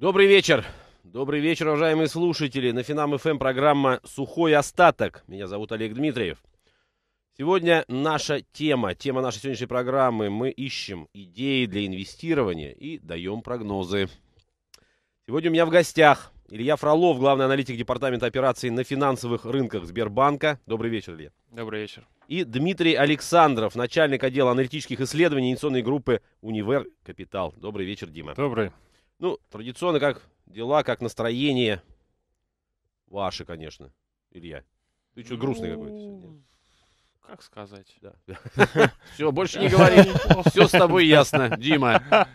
Добрый вечер. Добрый вечер, уважаемые слушатели. На Финам ФМ эм программа «Сухой остаток». Меня зовут Олег Дмитриев. Сегодня наша тема, тема нашей сегодняшней программы. Мы ищем идеи для инвестирования и даем прогнозы. Сегодня у меня в гостях Илья Фролов, главный аналитик департамента операций на финансовых рынках Сбербанка. Добрый вечер, Илья. Добрый вечер. И Дмитрий Александров, начальник отдела аналитических исследований инвестиционной группы «Универ Капитал». Добрый вечер, Дима. Добрый. Ну, традиционно, как дела, как настроение ваше, конечно, Илья. Ты что, ну... грустный какой-то ну, сегодня? Как сказать? Да. Все, больше не говори. Все с тобой ясно, Дима.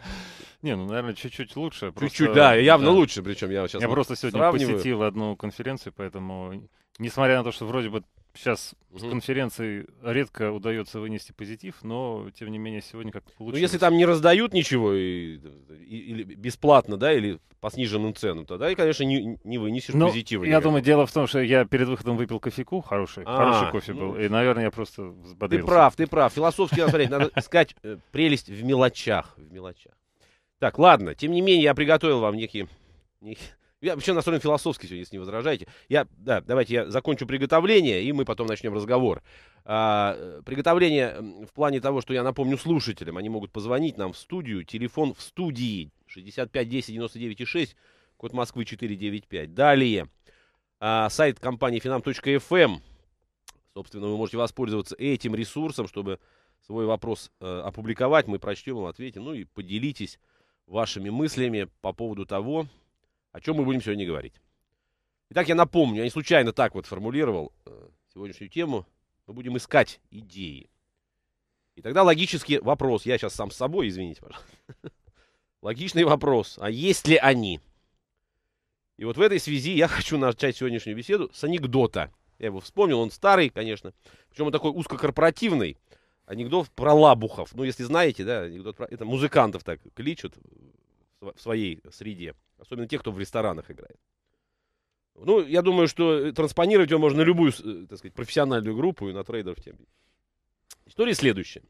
Не, ну, наверное, чуть-чуть лучше. Чуть-чуть, да, явно да. лучше, причем я сейчас Я просто сегодня сравниваю. посетил одну конференцию, поэтому, несмотря на то, что вроде бы сейчас угу. с конференции редко удается вынести позитив, но тем не менее сегодня как то ну, получилось. Ну, если там не раздают ничего и, и, или бесплатно, да, или по сниженным ценам, тогда, и, конечно, не, не вынесешь но ну, позитива. Я никак. думаю, дело в том, что я перед выходом выпил кофейку, хороший, а, хороший кофе ну, был, и, наверное, я просто взбодрился. Ты прав, ты прав. Философски надо смотреть, надо искать э, прелесть в мелочах, в мелочах. Так, ладно, тем не менее, я приготовил вам некие, некие я вообще настроен философски сегодня, если не возражаете. Я, да, давайте я закончу приготовление, и мы потом начнем разговор. А, э, приготовление в плане того, что я напомню слушателям, они могут позвонить нам в студию. Телефон в студии 65 10 99 6, код Москвы 495. Далее, а, сайт компании finam.fm. Эм. Собственно, вы можете воспользоваться этим ресурсом, чтобы свой вопрос э, опубликовать. Мы прочтем вам, ответим. Ну и поделитесь вашими мыслями по поводу того, о чем мы будем сегодня говорить. Итак, я напомню, я не случайно так вот формулировал э, сегодняшнюю тему. Мы будем искать идеи. И тогда логический вопрос, я сейчас сам с собой, извините, пожалуйста. Логичный вопрос, а есть ли они? И вот в этой связи я хочу начать сегодняшнюю беседу с анекдота. Я его вспомнил, он старый, конечно. Причем он такой узкокорпоративный. Анекдот про лабухов. Ну, если знаете, да, анекдот про... Это музыкантов так кличут в своей среде. Особенно тех, кто в ресторанах играет. Ну, я думаю, что э, транспонировать его можно на любую, э, так сказать, профессиональную группу и на трейдеров тем. История следующая.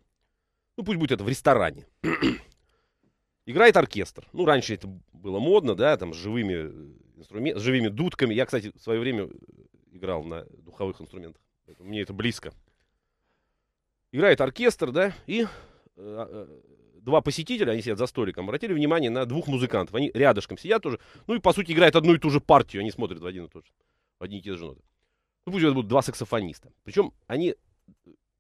Ну, пусть будет это в ресторане. Играет оркестр. Ну, раньше это было модно, да, там, с живыми, э, инструментами, с живыми дудками. Я, кстати, в свое время играл на духовых инструментах. Мне это близко. Играет оркестр, да, и а, два посетителя, они сидят за столиком, обратили внимание на двух музыкантов. Они рядышком сидят тоже, ну и по сути играют одну и ту же партию, они смотрят в один и тот же, в одни и те же ноты. Ну пусть это будут два саксофониста. Причем они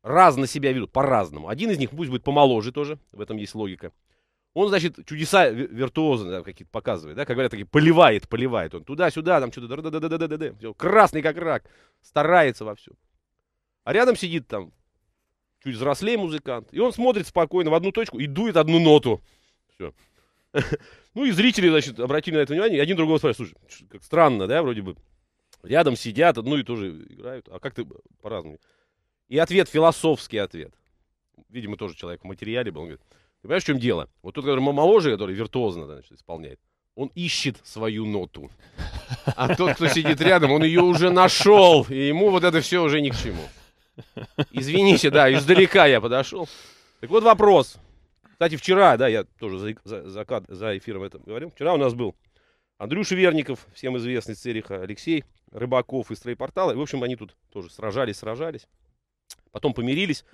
разно себя ведут, по-разному. Один из них пусть будет помоложе тоже, в этом есть логика. Он, значит, чудеса виртуозы какие-то показывает, да, как говорят, такие, поливает, поливает он туда-сюда, там что-то, да да да да-да-да-да-да-да-да, красный как рак, старается во вовсю. А рядом сидит там чуть взрослее музыкант. И он смотрит спокойно в одну точку и дует одну ноту. Все. Ну и зрители, значит, обратили на это внимание, и один другого спрашивает, слушай, как странно, да, вроде бы. Рядом сидят, одну и ту же играют, а как ты по-разному? И ответ, философский ответ. Видимо, тоже человек в материале был. Он говорит, ты понимаешь, в чем дело? Вот тот, который моложе, который виртуозно значит, исполняет, он ищет свою ноту. А тот, кто сидит рядом, он ее уже нашел. И ему вот это все уже ни к чему. Извините, да, издалека я подошел. Так вот вопрос. Кстати, вчера, да, я тоже за, за, за, за эфиром это говорил. Вчера у нас был Андрюша Верников, всем известный Цериха, Алексей Рыбаков из стройпортала. И, в общем, они тут тоже сражались, сражались. Потом помирились.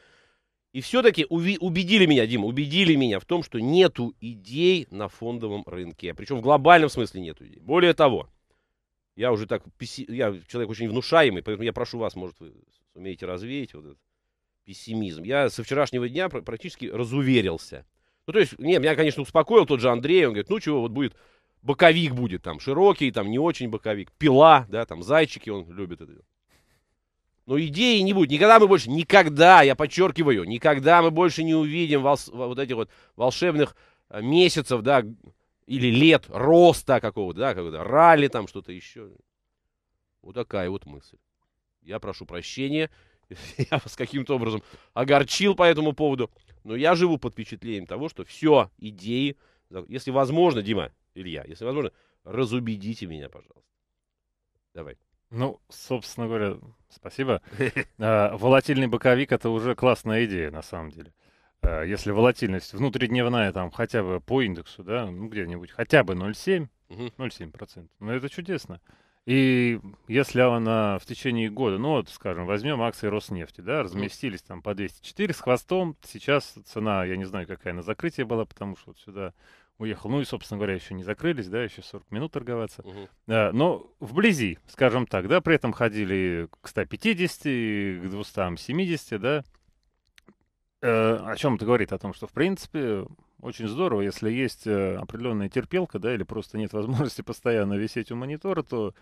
И все-таки убедили меня, Дима, убедили меня в том, что нету идей на фондовом рынке. Причем в глобальном смысле нету идей. Более того, я уже так, песи... я человек очень внушаемый, поэтому я прошу вас, может, вы сумеете развеять вот этот пессимизм. Я со вчерашнего дня практически разуверился. Ну, то есть, не, меня, конечно, успокоил тот же Андрей, он говорит, ну, чего, вот будет, боковик будет там, широкий, там, не очень боковик, пила, да, там, зайчики он любит это. Но идеи не будет. Никогда мы больше, никогда, я подчеркиваю, никогда мы больше не увидим волс, вот этих вот волшебных э, месяцев, да, или лет роста какого-то, да, какого-то ралли там, что-то еще. Вот такая вот мысль. Я прошу прощения, я вас каким-то образом огорчил по этому поводу, но я живу под впечатлением того, что все, идеи, если возможно, Дима, Илья, если возможно, разубедите меня, пожалуйста. Давай. Ну, собственно говоря, спасибо. А, волатильный боковик — это уже классная идея, на самом деле. Э, если волатильность внутридневная там хотя бы по индексу, да, ну где-нибудь хотя бы 0,7, угу. 0,7%, ну это чудесно. И если она в течение года, ну вот, скажем, возьмем акции Роснефти, да, разместились там по 204 с хвостом, сейчас цена, я не знаю, какая на закрытие была, потому что вот сюда уехал, ну и, собственно говоря, еще не закрылись, да, еще 40 минут торговаться, угу. да, э, но вблизи, скажем так, да, при этом ходили к 150, к 270, да, Э, о чем это говорит? О том, что, в принципе, очень здорово, если есть э, определенная терпелка, да, или просто нет возможности постоянно висеть у монитора, то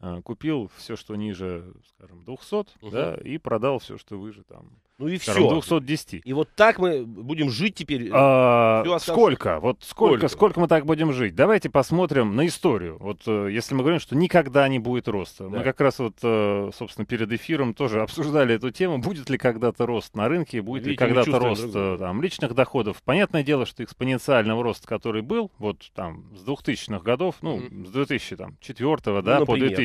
э, купил все, что ниже, скажем, 200, угу. да, и продал все, что выше там ну и все. 210. И вот так мы будем жить теперь. Э, а, сколько? Вот сколько, сколько? Сколько мы так будем жить? Давайте посмотрим на историю. Вот э, если мы говорим, что никогда не будет роста. Да. Мы как раз вот, э, собственно, перед эфиром тоже обсуждали эту тему. Будет ли когда-то рост на рынке? Будет Видите, ли когда-то рост там, личных доходов? Понятное дело, что экспоненциального роста, который был, вот там с 2000-х годов, ну, mm-hmm. с 2004 ну, да, например, по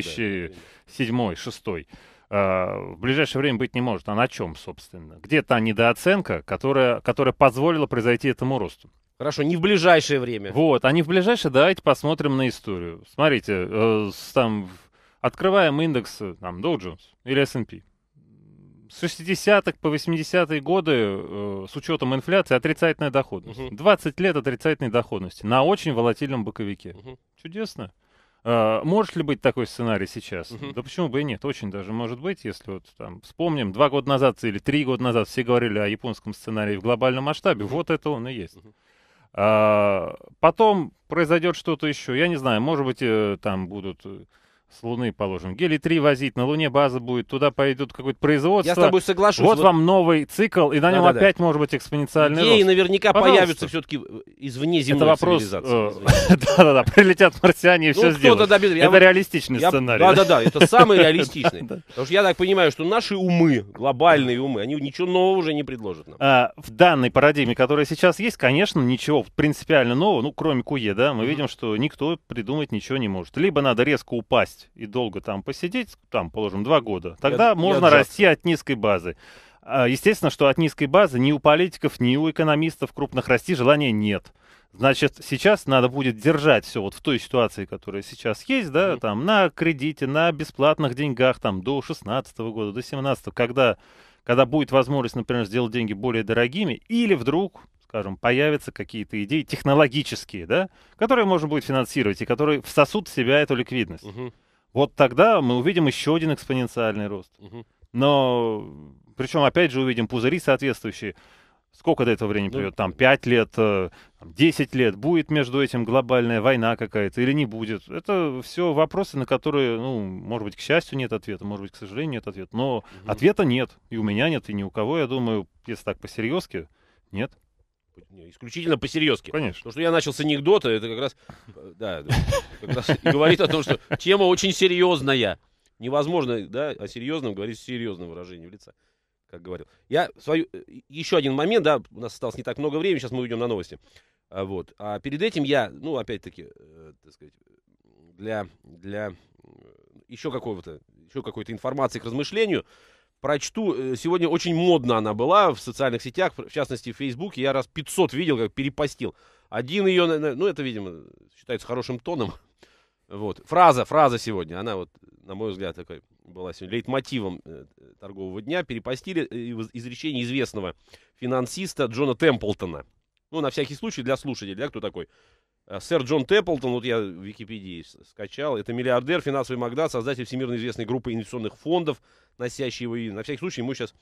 2007-2006, Э, в ближайшее время быть не может. А на чем, собственно? Где та недооценка, которая, которая позволила произойти этому росту? Хорошо, не в ближайшее время. Вот, а не в ближайшее, давайте посмотрим на историю. Смотрите, э, там открываем индекс э, там, Dow Jones или S&P. С 60-х по 80-е годы э, с учетом инфляции отрицательная доходность. Угу. 20 лет отрицательной доходности на очень волатильном боковике. Угу. Чудесно. А, может ли быть такой сценарий сейчас? Угу. Да почему бы и нет? Очень даже может быть, если вот там вспомним, два года назад или три года назад все говорили о японском сценарии в глобальном масштабе. Вот это он и есть. Угу. А, потом произойдет что-то еще. Я не знаю, может быть, э, там будут э, с Луны положим. Гелий 3 возить, на Луне база будет, туда пойдут какое-то производство. Я с тобой соглашусь. Вот, вот... вам новый цикл, и на нем да, да, опять да. может быть экспоненциальный Идеи рост. наверняка Пожалуйста. появятся все-таки извне земной Это вопрос... Э, да-да-да, прилетят марсиане и ну, все сделают. Это реалистичный сценарий. Да-да-да, это самый реалистичный. Потому что я так понимаю, что наши умы, глобальные умы, они ничего нового уже не предложат нам. А, в данной парадигме, которая сейчас есть, конечно, ничего принципиально нового, ну, кроме КУЕ, да, мы видим, что никто придумать ничего не может. Либо надо резко упасть сесть и долго там посидеть, там, положим, два года, тогда и, можно и расти от низкой базы. А, естественно, что от низкой базы ни у политиков, ни у экономистов крупных расти желания нет. Значит, сейчас надо будет держать все вот в той ситуации, которая сейчас есть, да, там, на кредите, на бесплатных деньгах, там, до 16 года, до 17 когда, когда будет возможность, например, сделать деньги более дорогими, или вдруг, скажем, появятся какие-то идеи технологические, да, которые можно будет финансировать и которые всосут в себя эту ликвидность. Mm-hmm. Вот тогда мы увидим еще один экспоненциальный рост. Но причем опять же увидим пузыри соответствующие. Сколько до этого времени да. Ну, придет? Там 5 лет, 10 э, лет. Будет между этим глобальная война какая-то или не будет? Это все вопросы, на которые, ну, может быть, к счастью нет ответа, может быть, к сожалению нет ответа. Но угу. ответа нет. И у меня нет, и ни у кого, я думаю, если так по-серьезки, нет. Не, исключительно посерьезки. Конечно. Потому что я начал с анекдота, это как раз, да, как раз говорит о том, что тема очень серьезная. Невозможно, да, о серьезном говорить с серьезным выражением лица, как говорил. Я свою, э, еще один момент, да, у нас осталось не так много времени, сейчас мы уйдем на новости. А вот, а перед этим я, ну, опять-таки, э, так сказать, для, для э, еще какого-то, еще какой-то информации к размышлению, прочту. Э, сегодня очень модно она была в социальных сетях, в частности в Фейсбуке. Я раз 500 видел, как перепостил. Один ее, ну это, видимо, считается хорошим тоном. Вот. Фраза, фраза сегодня, она вот, на мой взгляд, такой была сегодня лейтмотивом э, торгового дня. Перепостили э, изречение известного финансиста Джона Темплтона. Ну, на всякий случай, для слушателей, да, кто такой? Сэр Джон Темплтон, вот я в Википедии скачал, это миллиардер, финансовый магнат, создатель всемирно известной группы инвестиционных фондов, носящий его имя. На всякий случай ему сейчас,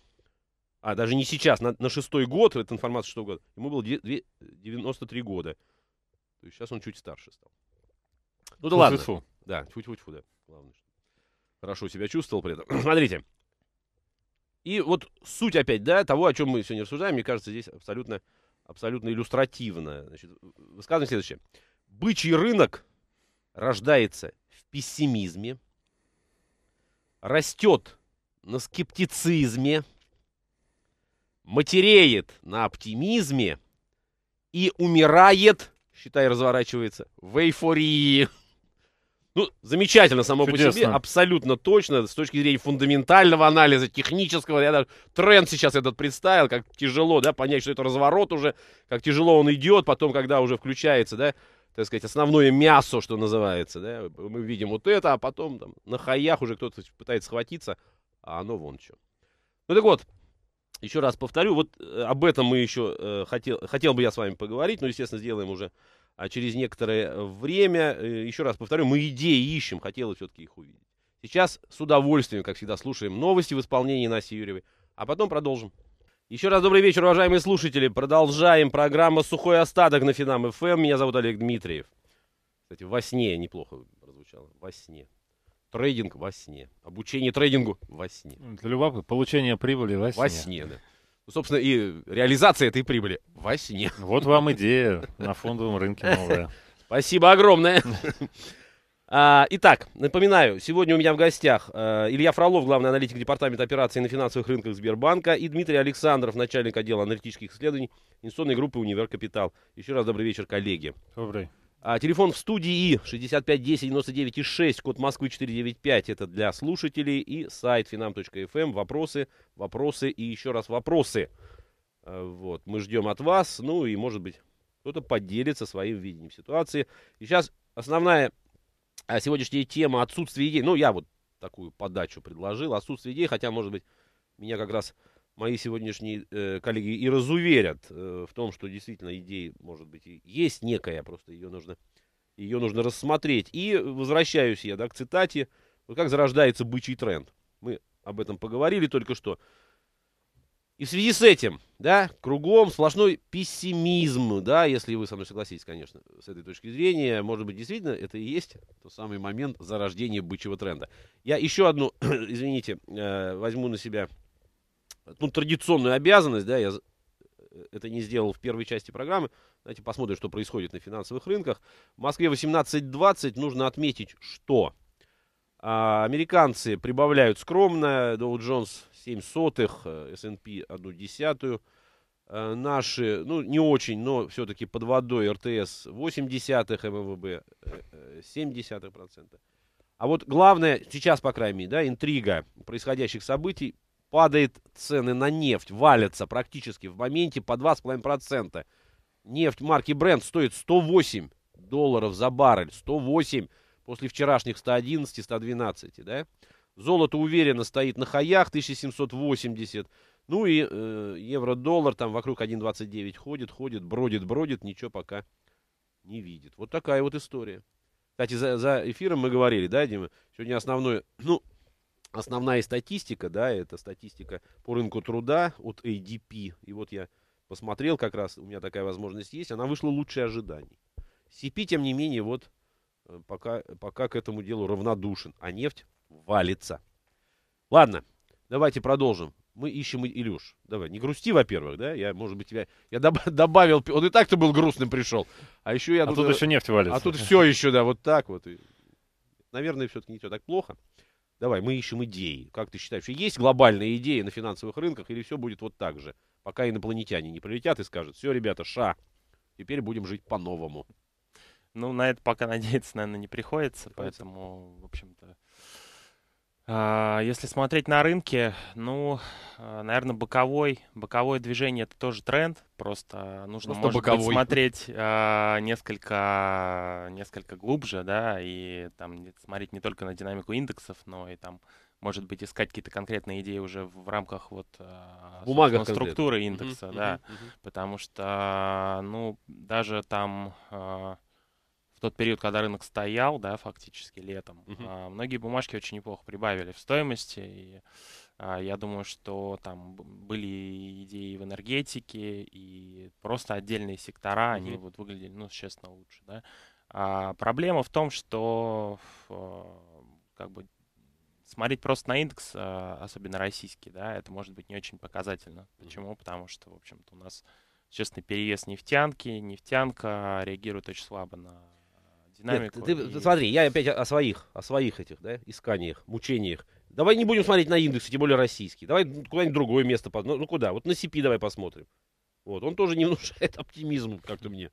а даже не сейчас, на, на шестой год, эта информация что года, ему было 93 года. То есть сейчас он чуть старше стал. Ну да ладно. Фу. Да, чуть-чуть тьфу да. Главное, хорошо себя чувствовал при этом. Смотрите. И вот суть опять, да, того, о чем мы сегодня рассуждаем, мне кажется, здесь абсолютно, абсолютно иллюстративно. Значит, высказываем следующее. Бычий рынок рождается в пессимизме, растет на скептицизме, матереет на оптимизме и умирает, считай, разворачивается, в эйфории. Ну, замечательно само Чудесно. по себе, абсолютно точно, с точки зрения фундаментального анализа, технического. Я даже тренд сейчас этот представил, как тяжело, да, понять, что это разворот уже, как тяжело он идет, потом, когда уже включается, да, так сказать, основное мясо, что называется, да, мы видим вот это, а потом там на хаях уже кто-то пытается схватиться, а оно вон что. Ну так вот, еще раз повторю, вот э, об этом мы еще э, хотел, хотел бы я с вами поговорить, но, естественно, сделаем уже а через некоторое э, время. Э, еще раз повторю, мы идеи ищем, хотелось все-таки их увидеть. Сейчас с удовольствием, как всегда, слушаем новости в исполнении Наси Юрьевой, а потом продолжим. Еще раз добрый вечер, уважаемые слушатели. Продолжаем программа «Сухой остаток» на Финам ФМ. Эм. Меня зовут Олег Дмитриев. Кстати, во сне неплохо прозвучало. Во сне. Трейдинг во сне. Обучение трейдингу во сне. Это ну, любопытно. Получение прибыли во сне. Во сне, да. Ну, собственно, и реализация этой прибыли во сне. Вот вам идея на фондовом рынке новая. Спасибо огромное. А, итак, напоминаю, сегодня у меня в гостях э, Илья Фролов, главный аналитик департамента операций на финансовых рынках Сбербанка, и Дмитрий Александров, начальник отдела аналитических исследований инвестиционной группы «Универ Капитал». Еще раз добрый вечер, коллеги. Добрый. А, телефон в студии 65 10 99 и 6, код Москвы 495, это для слушателей. И сайт finam.fm, эм. вопросы, вопросы и еще раз вопросы. А, вот, мы ждем от вас, ну и, может быть, кто-то поделится своим видением ситуации. И сейчас основная а, сегодняшняя тема отсутствие идей. Ну, я вот такую подачу предложил, отсутствие идей, хотя, может быть, меня как раз мои сегодняшние э, коллеги и разуверят э, в том, что действительно идея, может быть, и есть некая, просто ее нужно, ее нужно рассмотреть. И возвращаюсь я да, к цитате, как зарождается бычий тренд. Мы об этом поговорили только что. И в связи с этим, да, кругом сплошной пессимизм, да, если вы со мной согласитесь, конечно, с этой точки зрения, может быть, действительно, это и есть тот самый момент зарождения бычьего тренда. Я еще одну, извините, э, возьму на себя ну, традиционную обязанность, да, я э, это не сделал в первой части программы. Давайте посмотрим, что происходит на финансовых рынках. В Москве 18.20 нужно отметить, что а, американцы прибавляют скромно. Dow Jones 7 сотых, э, S&P 1 десятую. А, наши, ну не очень, но все-таки под водой РТС 8 десятых, МВБ эм 7 десятых процента. А вот главное, сейчас, по крайней мере, да, интрига происходящих событий падает цены на нефть, валятся практически в моменте по 2,5%. Нефть марки Brent стоит 108 долларов за баррель, 108 после вчерашних 111, 112, да? Золото уверенно стоит на хаях, 1780. Ну и э, евро-доллар там вокруг 1,29 ходит, ходит, бродит, бродит, ничего пока не видит. Вот такая вот история. Кстати, за, за эфиром мы говорили, да, Дима? Сегодня основное, ну, основная статистика, да, это статистика по рынку труда от ADP. И вот я посмотрел как раз, у меня такая возможность есть, она вышла лучше ожиданий. CP, тем не менее, вот э, пока, пока к этому делу равнодушен, а нефть валится. Ладно, давайте продолжим. Мы ищем Илюш. Давай, не грусти, во-первых, да? Я, может быть, тебя... Я доб- добавил... Он и так-то был грустным пришел. А еще я... А тут, тут э, еще нефть а валится. А тут все еще, да, вот так вот. Наверное, все-таки не все так плохо. Давай, мы ищем идеи. Как ты считаешь, есть глобальные идеи на финансовых рынках или все будет вот так же? Пока инопланетяне не прилетят и скажут, все, ребята, ша, теперь будем жить по-новому. Ну, на это пока надеяться, наверное, не приходится, приходится. поэтому, в общем-то, а, если смотреть на рынке, ну, а, наверное, боковой, боковое движение это тоже тренд. Просто нужно, Просто может быть, смотреть э, несколько, несколько глубже, да, и там смотреть не только на динамику индексов, но и там, может быть, искать какие-то конкретные идеи уже в рамках вот структуры индекса, угу, да, угу, угу. потому что, ну, даже там тот период, когда рынок стоял, да, фактически летом, Uh-huh. многие бумажки очень неплохо прибавили в стоимости. И, а, я думаю, что там были идеи в энергетике, и просто отдельные сектора, Uh-huh. они вот выглядели, ну, честно, лучше, да. А, проблема в том, что а, как бы смотреть просто на индекс, особенно российский, да, это может быть не очень показательно. Почему? Потому что, в общем-то, у нас честный перевес нефтянки, нефтянка реагирует очень слабо на динамику. Нет, ты, и... Смотри, я опять о своих, о своих этих, да, исканиях, мучениях. Давай не будем смотреть на индексы, тем более российские. Давай куда-нибудь другое место, ну, ну куда? Вот на СИПИ давай посмотрим. Вот, он тоже не внушает оптимизм как-то мне.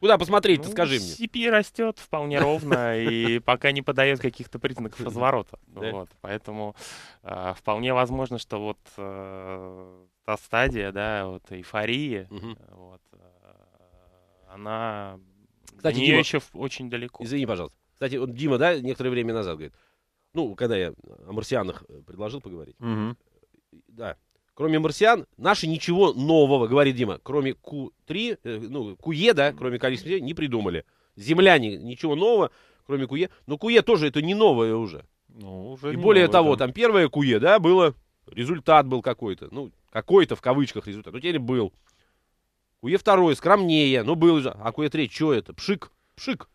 Куда посмотреть-то, ну, скажи мне? CP растет вполне ровно и пока не подает каких-то признаков разворота. Вот, поэтому а, вполне возможно, что вот э, та стадия, да, вот эйфории, э, вот, э, она кстати, Дима... еще очень далеко. Извини, пожалуйста. Кстати, вот Дима, да, некоторое время назад говорит, ну, когда я о марсианах э, предложил поговорить, угу. да, кроме марсиан, наши ничего нового, говорит Дима, кроме Q3, э, ну, Куе, да, кроме количества, не придумали. Земляне ничего нового, кроме Куе. Но Куе тоже это не новое уже. Ну, уже И более новое, того, там. там первое Куе, да, было, результат был какой-то, ну, какой-то в кавычках результат, ну, теперь был. Куе второй скромнее, ну был же. А куе третий, что это? Пшик, пшик.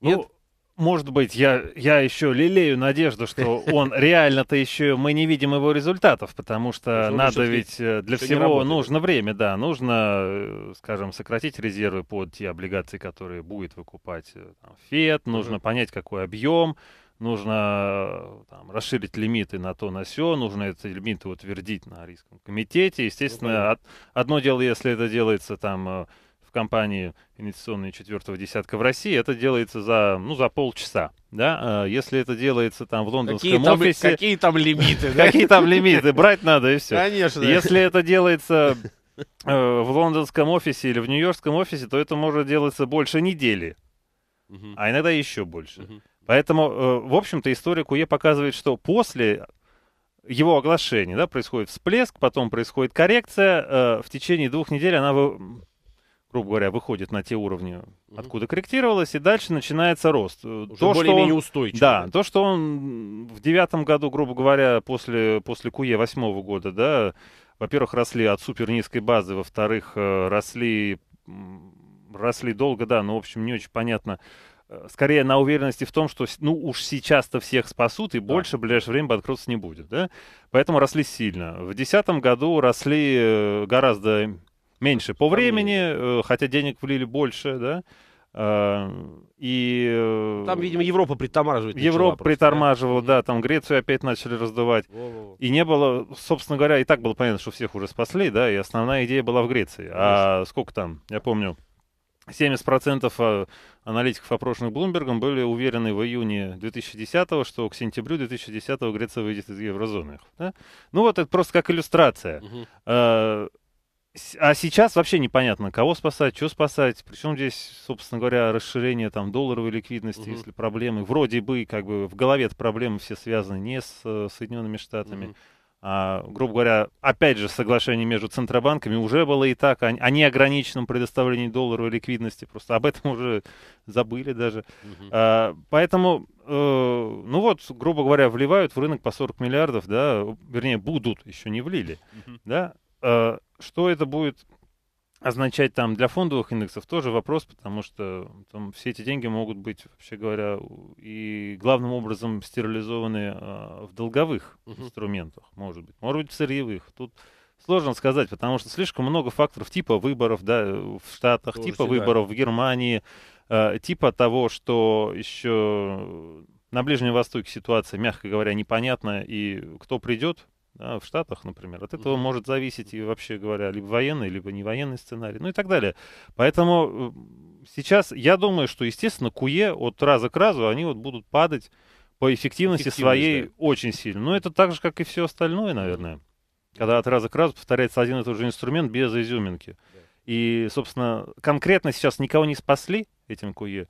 Ну, Нет? Ну, может быть, я, я еще лелею надежду, что он реально-то еще... Мы не видим его результатов, потому что ну, надо ведь... Э, для всего нужно время, да. Нужно, э, скажем, сократить резервы под те облигации, которые будет выкупать э, там, ФЕД. Нужно понять, какой объем нужно э, там, расширить лимиты на то, на все, нужно эти лимиты утвердить на рисковом комитете. Естественно, ну, от, одно дело, если это делается там э, в компании инвестиционные четвертого десятка в России, это делается за, ну, за полчаса. Да, э, если это делается там в лондонском какие там, офисе... Какие там лимиты? Какие там лимиты? Брать надо и все. Конечно. Если это делается в лондонском офисе или в нью-йоркском офисе, то это может делаться больше недели, а иногда еще больше. Поэтому, э, в общем-то, история Куе показывает, что после его оглашения да, происходит всплеск, потом происходит коррекция. Э, в течение двух недель она, грубо говоря, выходит на те уровни, откуда корректировалась, и дальше начинается рост. Э, Уже более-менее устойчиво. Да, то, что он в девятом году, грубо говоря, после, после Куе восьмого года, да, во-первых, росли от супернизкой базы, во-вторых, росли, росли долго, да, но, в общем, не очень понятно, Э, скорее на уверенности в том, что ну уж сейчас-то всех спасут и да. больше в ближайшее время банкротств не будет, да? Поэтому росли сильно. В 2010 году росли э, гораздо меньше по времени, э, хотя денег влили больше, да? И... Там, видимо, Европа притормаживает. Европа просто, притормаживала, да? да, там Грецию опять начали раздувать. Во-во-во. И не было, собственно говоря, и так было понятно, что всех уже спасли, да, и основная идея была в Греции. Конечно. А сколько там, я помню, 70% э, аналитиков, э, опрошенных Блумбергом, были уверены в июне 2010-го, что к сентябрю 2010-го Греция выйдет из еврозоны. Да? Ну вот это просто как иллюстрация. Э, а, сейчас вообще непонятно, кого спасать, что спасать. Причем здесь, собственно говоря, расширение там долларовой ликвидности, угу. если проблемы. Вроде бы, как бы в голове проблемы все связаны не с Соединенными Штатами. Угу а, грубо говоря, опять же, соглашение между центробанками уже было и так, о, а, а неограниченном предоставлении долларовой ликвидности, просто об этом уже забыли даже. Угу. А, поэтому, э, ну вот, грубо говоря, вливают в рынок по 40 миллиардов, да, вернее, будут, еще не влили, угу. да, э, что это будет означать там для фондовых индексов тоже вопрос, потому что там все эти деньги могут быть, вообще говоря, и главным образом стерилизованы э, в долговых uh-huh. инструментах, может быть, может быть, в сырьевых. Тут сложно сказать, потому что слишком много факторов типа выборов, да, в Штатах, тоже типа всегда. выборов в Германии, э, типа того, что еще на Ближнем Востоке ситуация, мягко говоря, непонятна, и кто придет, да, в Штатах, например. От этого mm-hmm. может зависеть, и вообще говоря, либо военный, либо не военный сценарий, ну и так далее. Поэтому э, сейчас я думаю, что, естественно, куе от раза к разу они вот будут падать по эффективности своей да. очень сильно. Но это так же, как и все остальное, наверное. Mm-hmm. Когда от раза к разу повторяется один и тот же инструмент без изюминки. Yeah. И, собственно, конкретно сейчас никого не спасли этим куе.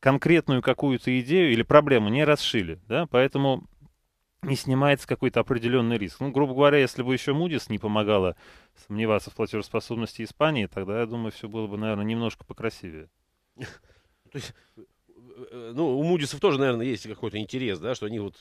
Конкретную какую-то идею или проблему не расшили. Да? Поэтому не снимается какой-то определенный риск. Ну, грубо говоря, если бы еще Мудис не помогала сомневаться в платежеспособности Испании, тогда, я думаю, все было бы, наверное, немножко покрасивее. То есть, э, э, ну, у Мудисов тоже, наверное, есть какой-то интерес, да, что они вот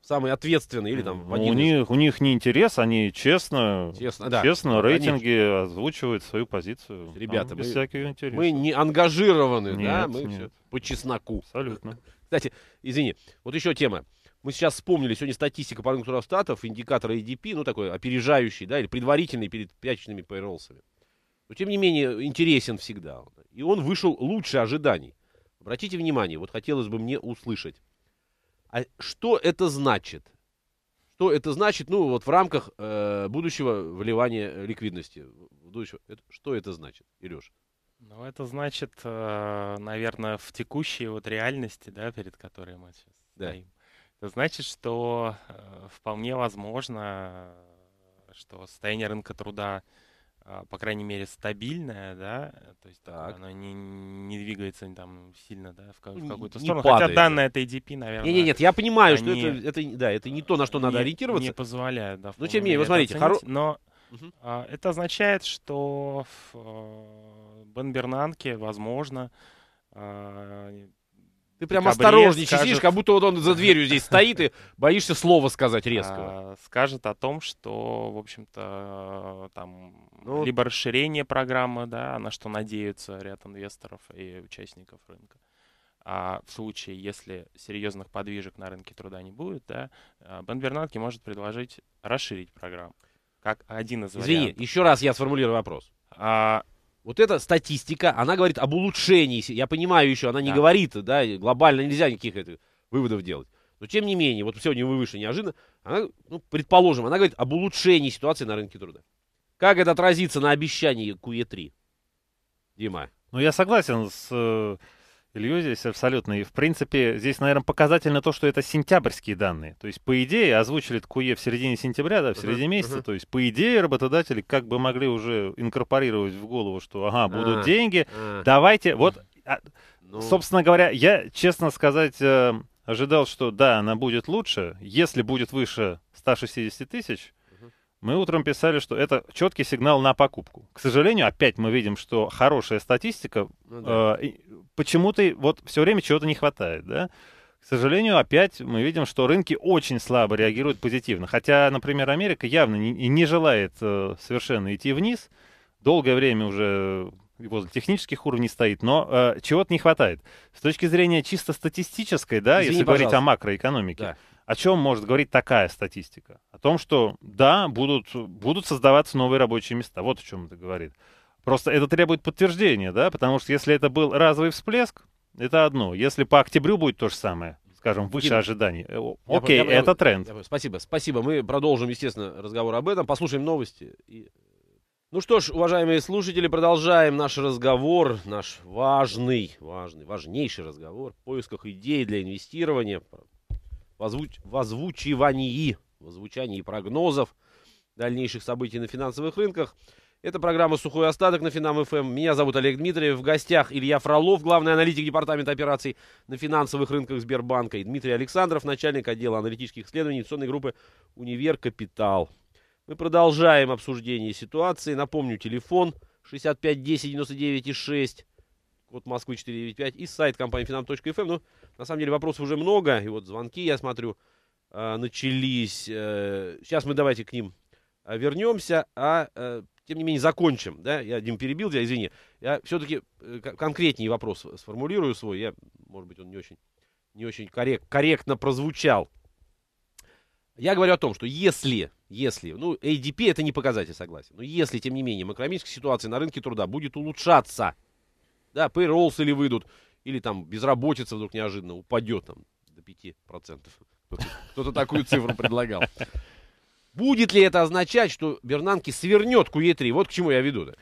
самые ответственные или там... Ну, у, них, у них не интерес, они честно, честно, да. честно рейтинги конечно. озвучивают свою позицию. Ребята, без мы, всяких интересов. мы не ангажированы, нет, да, мы нет. Все по чесноку. Абсолютно. Кстати, извини, вот еще тема мы сейчас вспомнили, сегодня статистика по рынку Росстатов, индикатор ADP, ну такой опережающий, да, или предварительный перед пятничными пейролсами. Но тем не менее интересен всегда. И он вышел лучше ожиданий. Обратите внимание, вот хотелось бы мне услышать. А что это значит? Что это значит, ну вот в рамках э, будущего вливания ликвидности? Будущего, это, что это значит, Илюш? Ну это значит, э, наверное, в текущей вот реальности, да, перед которой мы сейчас да. стоим это значит, что э, вполне возможно, э, что состояние рынка труда, а, по крайней мере, стабильное, да, э, то есть так. оно не, не двигается там сильно, да, в, в какую-то сторону. Падает. Хотя данные это ADP, наверное. Нет, нет, нет, я понимаю, что это, это, да, это не то, на что не, надо ориентироваться. Не позволяет, да. Ну, тем не менее, вот смотрите, хоро... но угу. а, это означает, что в а, Бен Бернанке, возможно, а, ты прям Кабрез осторожничаешь, скажет... сидишь, как будто вот он за дверью здесь стоит и боишься слова сказать а, резкого. Скажет о том, что, в общем-то, там ну, либо расширение программы, да, на что надеются ряд инвесторов и участников рынка. А в случае, если серьезных подвижек на рынке труда не будет, да, э, Бен Бернанки может предложить расширить программу как один из Извини, вариантов. еще раз я сформулирую вопрос. А, вот эта статистика, она говорит об улучшении. Я понимаю еще, она не да. говорит, да, глобально нельзя никаких выводов делать. Но тем не менее, вот сегодня вы выше неожиданно, она, ну, предположим, она говорит об улучшении ситуации на рынке труда. Как это отразится на обещании КУЕ-3? E Дима. Ну, я согласен с э, Илью здесь абсолютно. И, в принципе, здесь, наверное, показательно то, что это сентябрьские данные. То есть, по идее, озвучили КУЕ в середине сентября, да, в середине uh-huh, месяца. Uh-huh. То есть, по идее, работодатели как бы могли уже инкорпорировать в голову, что, ага, а, будут uh-huh. деньги, uh-huh. давайте. Вот, а, ну... собственно говоря, я, честно сказать, э, ожидал, что да, она будет лучше, если будет выше 160 тысяч, мы утром писали, что это четкий сигнал на покупку. К сожалению, опять мы видим, что хорошая статистика, ну, да. э, почему-то вот все время чего-то не хватает, да? К сожалению, опять мы видим, что рынки очень слабо реагируют позитивно. Хотя, например, Америка явно не, не желает э, совершенно идти вниз. Долгое время уже возле технических уровней стоит, но э, чего-то не хватает. С точки зрения чисто статистической, да, Извини, если пожалуйста. говорить о макроэкономике, да. О чем может говорить такая статистика? О том, что да, будут, будут создаваться новые рабочие места. Вот о чем это говорит. Просто это требует подтверждения, да, потому что если это был разовый всплеск, это одно. Если по октябрю будет то же самое, скажем, выше Дим, ожиданий. Э, окей, я, я, это тренд. Я, я, спасибо, спасибо. Мы продолжим, естественно, разговор об этом, послушаем новости. И... Ну что ж, уважаемые слушатели, продолжаем наш разговор, наш важный, важный, важнейший разговор в поисках идей для инвестирования в, озвуч... в озвучивании, в озвучании прогнозов дальнейших событий на финансовых рынках. Это программа «Сухой остаток» на Финам ФМ. Эм. Меня зовут Олег Дмитриев. В гостях Илья Фролов, главный аналитик Департамента операций на финансовых рынках Сбербанка. И Дмитрий Александров, начальник отдела аналитических исследований инвестиционной группы «Универ Капитал». Мы продолжаем обсуждение ситуации. Напомню, телефон 65 10 99 6, код Москвы 495 и сайт компании финам.фм. Эм». Ну, на самом деле вопросов уже много, и вот звонки, я смотрю, э, начались. Сейчас э. мы давайте к ним э, вернемся, а тем не менее закончим. Да? Я, Дим, перебил тебя, извини. Я все-таки конкретнее вопрос сформулирую свой. Я, может быть, он не очень, не очень коррект, корректно прозвучал. Я говорю о том, что если, если, ну, ADP это не показатель, согласен, но если, тем не менее, макроэкономическая ситуация на рынке труда будет улучшаться, да, payrolls или выйдут, или там безработица вдруг неожиданно упадет там до 5%. Кто-то такую цифру предлагал. Будет ли это означать, что Бернанки свернет куе Е3? Вот к чему я веду. да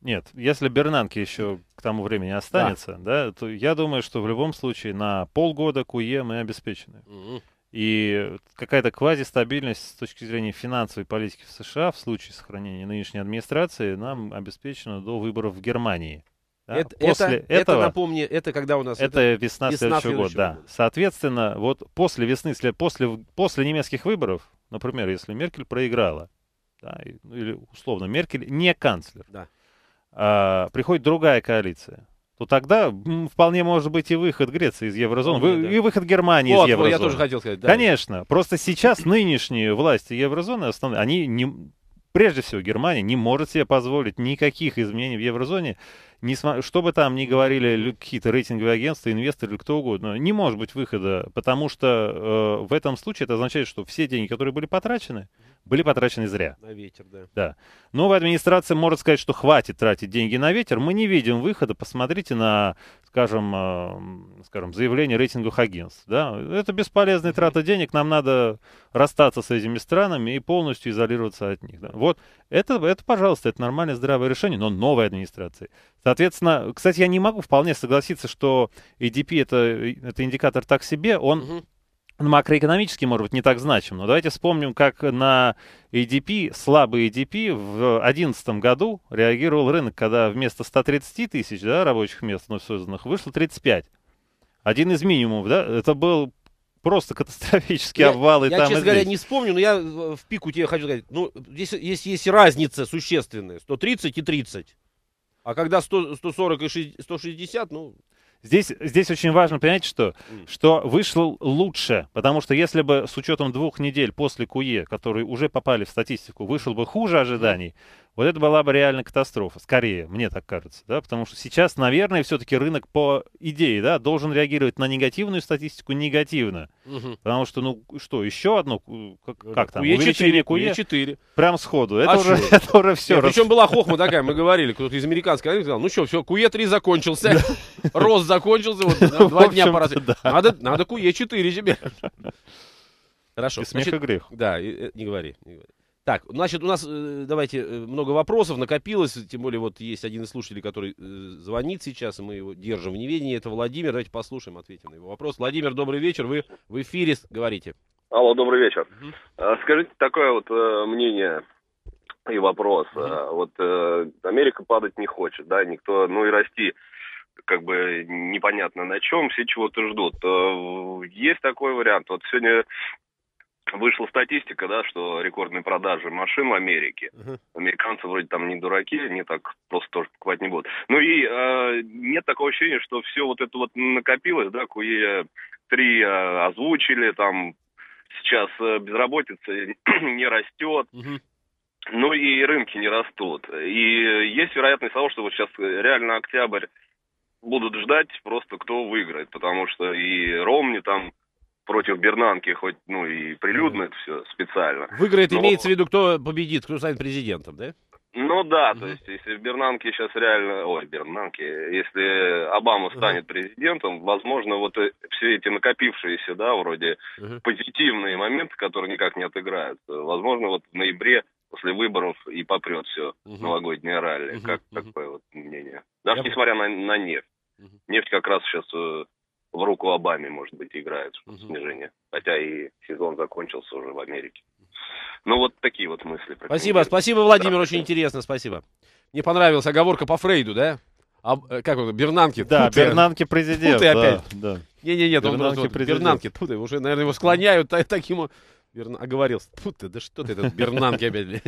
Нет, если Бернанки еще к тому времени останется, да. да, то я думаю, что в любом случае на полгода КУЕ мы обеспечены. Угу. И какая-то квазистабильность с точки зрения финансовой политики в США в случае сохранения нынешней администрации нам обеспечена до выборов в Германии. А, это, после это, этого, это, напомни, это когда у нас... Это, это весна, весна следующего, следующего года, года, да. Соответственно, вот после весны, после, после немецких выборов, например, если Меркель проиграла, да, ну, или условно Меркель не канцлер, да. а, приходит другая коалиция, то тогда м, вполне может быть и выход Греции из еврозоны, вы, да. и выход Германии вот, из еврозоны. Я тоже хотел сказать. Да. Конечно, просто сейчас нынешние власти еврозоны основные, они не, прежде всего Германия не может себе позволить никаких изменений в еврозоне, не, что бы там ни говорили какие-то рейтинговые агентства, инвесторы или кто угодно, не может быть выхода, потому что э, в этом случае это означает, что все деньги, которые были потрачены, были потрачены зря. На ветер, да. Да. Новая администрация может сказать, что хватит тратить деньги на ветер. Мы не видим выхода. Посмотрите на, скажем, э, скажем заявление рейтинговых агентств. Да? Это бесполезная трата денег. Нам надо расстаться с этими странами и полностью изолироваться от них. Да? Вот это, это, пожалуйста, это нормальное здравое решение, но новой администрации. Соответственно, кстати, я не могу вполне согласиться, что EDP это, это индикатор так себе, он угу. макроэкономически, может быть, не так значим. Но давайте вспомним, как на EDP, слабый EDP в 2011 году реагировал рынок, когда вместо 130 тысяч да, рабочих мест вновь ну, созданных вышло 35. Один из минимумов, да, это был просто катастрофические я, обвалы я, там. Я, честно говоря, здесь. не вспомню, но я в пику тебе хочу сказать. Ну, здесь, есть есть разница существенная. 130 и 30. А когда 100, 140 и 160, ну... Здесь, здесь очень важно, понять, что? Что вышло лучше. Потому что если бы с учетом двух недель после КУЕ, e, которые уже попали в статистику, вышел бы хуже ожиданий, вот это была бы реально катастрофа, скорее, мне так кажется, да, потому что сейчас, наверное, все-таки рынок по идее, да, должен реагировать на негативную статистику негативно, угу. потому что, ну, что, еще одно, как, ну, как там, КУЕ увеличение КУЕ? 4 Прям сходу, а это, а уже, это уже все. Нет, раз... Причем была хохма такая, мы говорили, кто-то из американских сказал, ну что, все, КУЕ-3 закончился, рост закончился, вот ну, два дня пора. Надо КУЕ-4 тебе. Хорошо. Смех и грех. Да, э, не говори, не говори. Так, значит, у нас, э, давайте, э, много вопросов накопилось, тем более вот есть один из слушателей, который э, звонит сейчас, и мы его держим в неведении, это Владимир, давайте послушаем, ответим на его вопрос. Владимир, добрый вечер, вы в эфире, говорите. Алло, добрый вечер. Угу. скажите, такое вот мнение и вопрос. Угу. вот Америка падать не хочет, да, никто, ну и расти как бы непонятно на чем, все чего-то ждут. Есть такой вариант. Вот сегодня вышла статистика, да, что рекордные продажи машин в Америке. Uh-huh. Американцы вроде там не дураки, они так просто тоже покупать не будут. Ну и э, нет такого ощущения, что все вот это вот накопилось, да, куе три э, озвучили, там сейчас э, безработица не растет. Uh-huh. Ну и рынки не растут. И есть вероятность того, что вот сейчас э, реально октябрь будут ждать просто кто выиграет, потому что и Ромни там против Бернанки, хоть, ну, и прилюдно это все специально. Выиграет, но... имеется в виду, кто победит, кто станет президентом, да? Ну да, mm-hmm. то есть если Бернанки сейчас реально, ой, Бернанки, если Обама станет mm-hmm. президентом, возможно, вот э, все эти накопившиеся, да, вроде mm-hmm. позитивные моменты, которые никак не отыграют, э, возможно, вот в ноябре после выборов и попрет все mm-hmm. новогоднее ралли, mm-hmm. как mm-hmm. такое вот мнение. Даже Я... несмотря на, на нефть. Mm-hmm. Нефть как раз сейчас э, в руку Обаме, может быть, играет Uh-huh. снижение. Хотя и сезон закончился уже в Америке. Ну, вот такие вот мысли. Спасибо, спасибо, Владимир, очень интересно, спасибо. Мне понравилась оговорка по Фрейду, да? А, как он, Бернанки? Да, Туты. Бернанки президент. Туты опять. Да. Не, не, нет, Бернанки он президент. Бернанки, Туты, уже, наверное, его склоняют таким. Берн... Оговорился. Фу да что ты, этот Бернанки опять.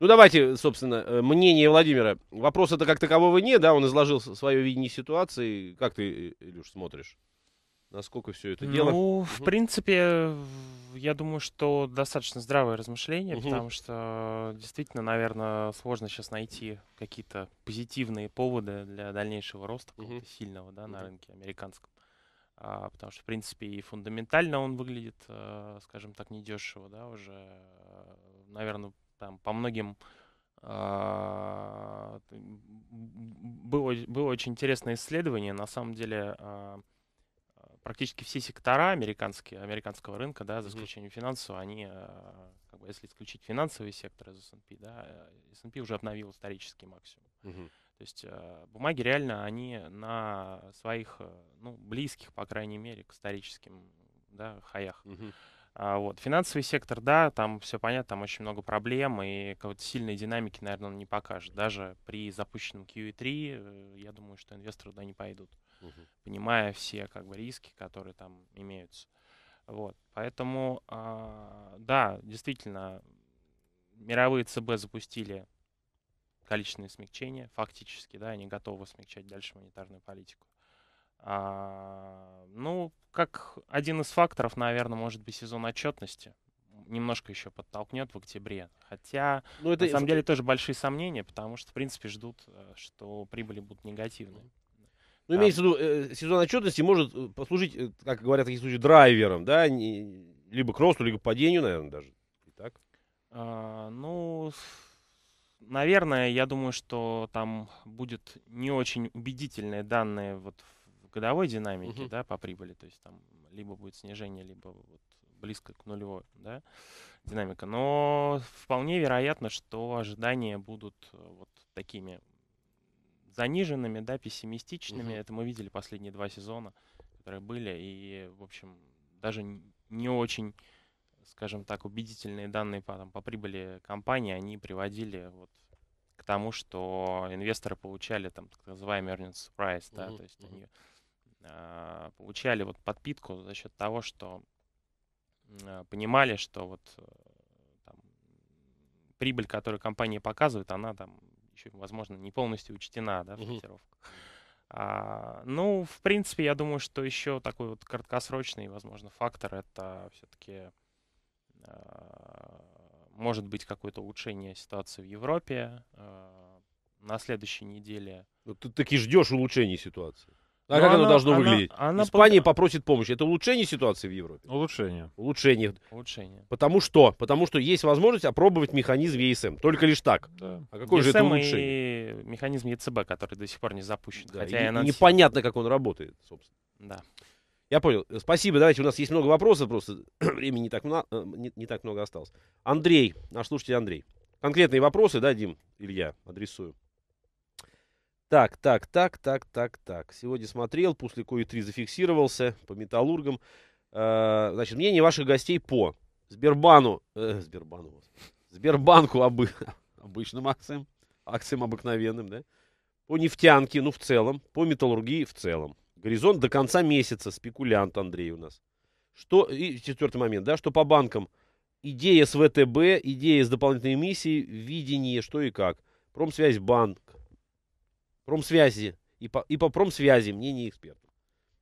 Ну, давайте, собственно, э, мнение Владимира. Вопроса-то как такового нет, да, он изложил свое видение ситуации. Как ты, э, Илюш, смотришь? Насколько все это дело? Ну, угу. в принципе, я думаю, что достаточно здравое размышление, угу. потому что э, действительно, наверное, сложно сейчас найти какие-то позитивные поводы для дальнейшего роста угу. сильного да, угу. на рынке американском. А, потому что, в принципе, и фундаментально он выглядит, скажем так, недешево, да, уже, наверное, там по многим а, было, было очень интересное исследование. На самом деле а, практически все сектора американские, американского рынка, да, за исключением финансового, они, а, как бы, если исключить финансовый сектор из S&P, да, э, S&P уже обновил исторический максимум. Uh-huh. То есть бумаги реально, они на своих, э, ну, близких, по крайней мере, к историческим, да, хаях. Uh-huh. А, вот. Финансовый сектор, да, там все понятно, там очень много проблем, и какой-то сильной динамики, наверное, он не покажет. Даже при запущенном QE3, э, я думаю, что инвесторы туда не пойдут, угу. понимая все как бы риски, которые там имеются. Вот. Поэтому, а, да, действительно, мировые ЦБ запустили количественные смягчения, фактически, да, они готовы смягчать дальше монетарную политику. А, ну, как один из факторов, наверное, может быть сезон отчетности. Немножко еще подтолкнет в октябре. Хотя, ну, это, на самом это... деле, тоже большие сомнения, потому что, в принципе, ждут, э, что прибыли будут негативные. Ну, имеется в виду, э, сезон отчетности может э, послужить, э, как говорят в таких случаях, драйвером, да, не, либо к росту, либо к падению, наверное, даже. И так? А, ну, наверное, я думаю, что там будет не очень убедительные данные вот в годовой динамике, угу. да, по прибыли, то есть там либо будет снижение, либо вот близко к нулевой, да, динамика. Но вполне вероятно, что ожидания будут э, вот такими заниженными, да, пессимистичными. Угу. Это мы видели последние два сезона, которые были, и, в общем, даже не очень скажем так, убедительные данные по, там, по прибыли компании, они приводили вот к тому, что инвесторы получали там так называемый earnings surprise, mm -hmm. да, то есть mm -hmm. они а, получали вот подпитку за счет того, что а, понимали, что вот э, там, прибыль, которую компания показывает, она там еще, возможно, не полностью учтена да, в котировках. А, ну, в принципе, я думаю, что еще такой вот краткосрочный, возможно, фактор это все-таки а, может быть какое-то улучшение ситуации в Европе а, на следующей неделе. Ну, ты таки ждешь улучшения ситуации? А как оно должно выглядеть? Она Испания пока... попросит помощи. Это улучшение ситуации в Европе? Улучшение. Улучшение. Улучшение. Потому что? Потому что есть возможность опробовать механизм ЕСМ. Только лишь так. Да. А какой ЕСМ же это улучшение? И механизм ЕЦБ, который до сих пор не запущен. Да, хотя и, анонс... Непонятно, как он работает, собственно. Да. Я понял. Спасибо. Давайте, у нас есть много вопросов, просто времени не так, э, не, не так много осталось. Андрей, наш слушатель Андрей. Конкретные вопросы, да, Дим, Илья, адресую. Так, так, так, так, так, так. Сегодня смотрел, после КОИ-3 зафиксировался по металлургам. Э, значит, мнение ваших гостей по Сбербану, э, Сбербану, Сбербанку обы, обычным акциям, акциям обыкновенным, да? По нефтянке, ну, в целом, по металлургии в целом. Горизонт до конца месяца, спекулянт Андрей у нас. Что, и четвертый момент, да, что по банкам идея с ВТБ, идея с дополнительной эмиссией, видение, что и как. Промсвязь бан, промсвязи и по, и по промсвязи, мнение экспертов.